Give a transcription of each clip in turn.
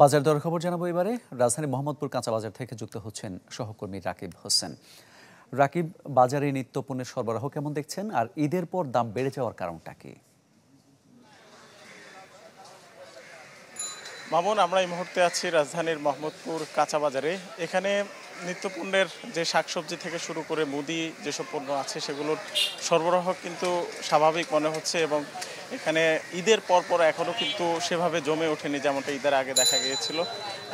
বাজার দর খবর জানাবো এবারে রাজধানী মোহাম্মদপুর কাঁচা বাজার থেকে যুক্ত হচ্ছেন সহকর্মী রাকিব হোসেন রাকিব বাজারে নিত্য পণ্যের সরবরাহ কেমন দেখছেন আর ঈদের পর দাম বেড়ে যাওয়ার কারণটা কি মামুন আমরা এই মুহূর্তে আছি রাজধানীর মোহাম্মদপুর কাঁচা বাজারে এখানে নিত্যপণ্যের যে শাকসবজি থেকে শুরু করে মুদি যেসব পণ্য আছে সেগুলোর সরবরাহ কিন্তু স্বাভাবিক মনে হচ্ছে এবং এখানে ঈদের পরপর এখনও কিন্তু সেভাবে জমে ওঠেনি যেমনটা ঈদের আগে দেখা গিয়েছিল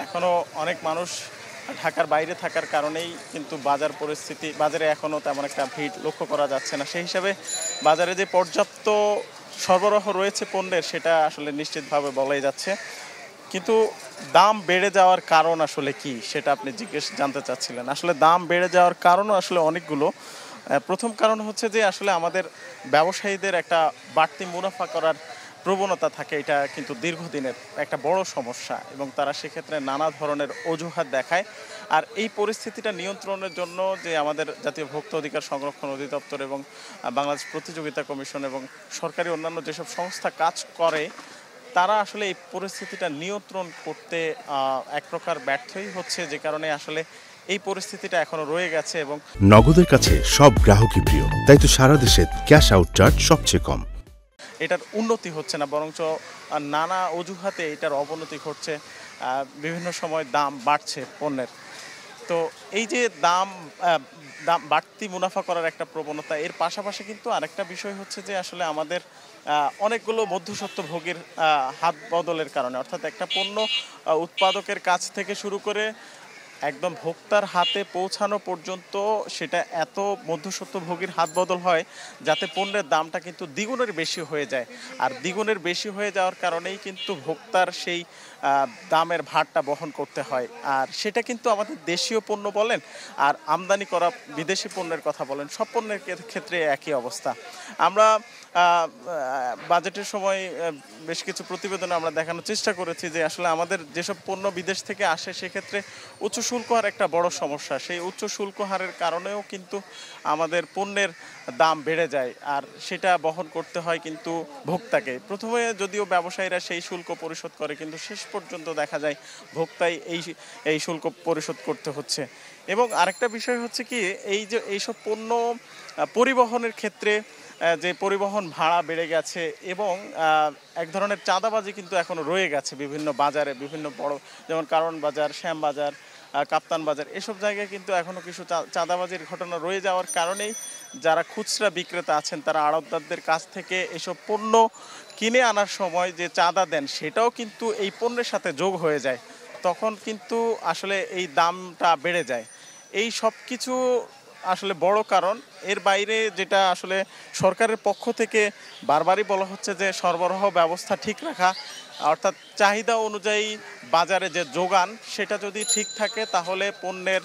এখনও অনেক মানুষ ঢাকার বাইরে থাকার কারণেই কিন্তু বাজার পরিস্থিতি বাজারে এখনও তেমন একটা ভিড় লক্ষ্য করা যাচ্ছে না সেই হিসাবে বাজারে যে পর্যাপ্ত সরবরাহ রয়েছে পণ্যের সেটা আসলে নিশ্চিতভাবে বলাই যাচ্ছে কিন্তু দাম বেড়ে যাওয়ার কারণ আসলে কি সেটা আপনি জিজ্ঞেস জানতে চাচ্ছিলেন আসলে দাম বেড়ে যাওয়ার কারণও আসলে অনেকগুলো প্রথম কারণ হচ্ছে যে আসলে আমাদের ব্যবসায়ীদের একটা বাড়তি মুনাফা করার প্রবণতা থাকে এটা কিন্তু দীর্ঘদিনের একটা বড় সমস্যা এবং তারা সেক্ষেত্রে নানা ধরনের অজুহাত দেখায় আর এই পরিস্থিতিটা নিয়ন্ত্রণের জন্য যে আমাদের জাতীয় ভোক্তা অধিকার সংরক্ষণ অধিদপ্তর এবং বাংলাদেশ প্রতিযোগিতা কমিশন এবং সরকারি অন্যান্য যেসব সংস্থা কাজ করে তারা আসলে এই পরিস্থিতিটা নিয়ন্ত্রণ করতে এক প্রকার ব্যর্থই হচ্ছে যে কারণে আসলে এই পরিস্থিতিটা এখনো রয়ে গেছে এবং নগদের কাছে সব গ্রাহকই প্রিয় তাই তো সারা দেশে ক্যাশ আউট চার্জ সবচেয়ে কম এটার উন্নতি হচ্ছে না বরঞ্চ নানা অজুহাতে এটার অবনতি ঘটছে বিভিন্ন সময় দাম বাড়ছে পণ্যের তো এই যে দাম দাম বাড়তি মুনাফা করার একটা প্রবণতা এর পাশাপাশি কিন্তু আরেকটা বিষয় হচ্ছে যে আসলে আমাদের অনেকগুলো মধ্যসত্ব ভোগীর হাত বদলের কারণে অর্থাৎ একটা পণ্য উৎপাদকের কাছ থেকে শুরু করে একদম ভোক্তার হাতে পৌঁছানো পর্যন্ত সেটা এত মধ্যসত্ব ভোগীর হাত বদল হয় যাতে পণ্যের দামটা কিন্তু দ্বিগুণের বেশি হয়ে যায় আর দ্বিগুণের বেশি হয়ে যাওয়ার কারণেই কিন্তু ভোক্তার সেই দামের ভারটা বহন করতে হয় আর সেটা কিন্তু আমাদের দেশীয় পণ্য বলেন আর আমদানি করা বিদেশি পণ্যের কথা বলেন সব পণ্যের ক্ষেত্রে একই অবস্থা আমরা বাজেটের সময় বেশ কিছু প্রতিবেদনে আমরা দেখানোর চেষ্টা করেছি যে আসলে আমাদের যেসব পণ্য বিদেশ থেকে আসে সেক্ষেত্রে উচ্চ শুল্ক হার একটা বড় সমস্যা সেই উচ্চ শুল্ক হারের কারণেও কিন্তু আমাদের পণ্যের দাম বেড়ে যায় আর সেটা বহন করতে হয় কিন্তু ভোক্তাকে প্রথমে যদিও ব্যবসায়ীরা সেই শুল্ক পরিশোধ করে কিন্তু শেষ পর্যন্ত দেখা যায় ভোক্তাই এই এই শুল্ক পরিশোধ করতে হচ্ছে এবং আরেকটা বিষয় হচ্ছে কি এই যে এইসব পণ্য পরিবহনের ক্ষেত্রে যে পরিবহন ভাড়া বেড়ে গেছে এবং এক ধরনের চাঁদাবাজি কিন্তু এখন রয়ে গেছে বিভিন্ন বাজারে বিভিন্ন বড় যেমন কারণ বাজার শ্যাম বাজার কাপ্তান বাজার এসব জায়গায় কিন্তু এখনও কিছু চাঁদাবাজির ঘটনা রয়ে যাওয়ার কারণেই যারা খুচরা বিক্রেতা আছেন তারা আড়তদারদের কাছ থেকে এসব পণ্য কিনে আনার সময় যে চাঁদা দেন সেটাও কিন্তু এই পণ্যের সাথে যোগ হয়ে যায় তখন কিন্তু আসলে এই দামটা বেড়ে যায় এই সব কিছু আসলে বড় কারণ এর বাইরে যেটা আসলে সরকারের পক্ষ থেকে বারবারই বলা হচ্ছে যে সরবরাহ ব্যবস্থা ঠিক রাখা অর্থাৎ চাহিদা অনুযায়ী বাজারে যে যোগান সেটা যদি ঠিক থাকে তাহলে পণ্যের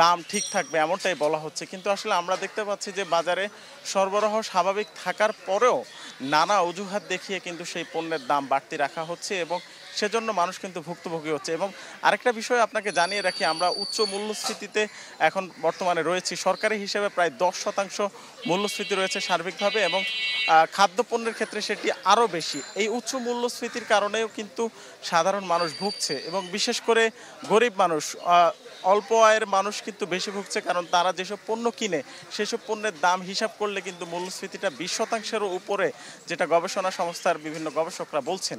দাম ঠিক থাকবে এমনটাই বলা হচ্ছে কিন্তু আসলে আমরা দেখতে পাচ্ছি যে বাজারে সরবরাহ স্বাভাবিক থাকার পরেও নানা অজুহাত দেখিয়ে কিন্তু সেই পণ্যের দাম বাড়তি রাখা হচ্ছে এবং সেজন্য মানুষ কিন্তু ভুক্তভোগী হচ্ছে এবং আরেকটা বিষয় আপনাকে জানিয়ে রাখি আমরা উচ্চ মূল্যস্ফীতিতে এখন বর্তমানে রয়েছি সরকারি হিসেবে প্রায় দশ শতাংশ মূল্যস্ফীতি রয়েছে সার্বিকভাবে এবং খাদ্যপণ্যের ক্ষেত্রে সেটি আরও বেশি এই উচ্চ মূল্যস্ফীতির কারণেও কিন্তু সাধারণ মানুষ ভুগছে এবং বিশেষ করে গরিব মানুষ অল্প আয়ের মানুষ কিন্তু বেশি ভুগছে কারণ তারা যেসব পণ্য কিনে সেসব পণ্যের দাম হিসাব করলে কিন্তু মূল্যস্ফীতিটা বিশ শতাংশেরও উপরে যেটা গবেষণা সংস্থার বিভিন্ন গবেষকরা বলছেন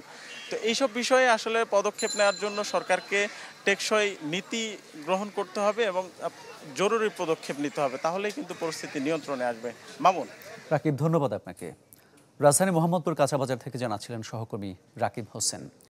তো এইসব বিষয়ে আসলে পদক্ষেপ নেওয়ার জন্য সরকারকে টেকসই নীতি গ্রহণ করতে হবে এবং জরুরি পদক্ষেপ নিতে হবে তাহলেই কিন্তু পরিস্থিতি নিয়ন্ত্রণে আসবে মামুন রাকিব ধন্যবাদ আপনাকে রাজধানী মোহাম্মদপুর কাঁচাবাজার থেকে জানাচ্ছিলেন সহকর্মী রাকিব হোসেন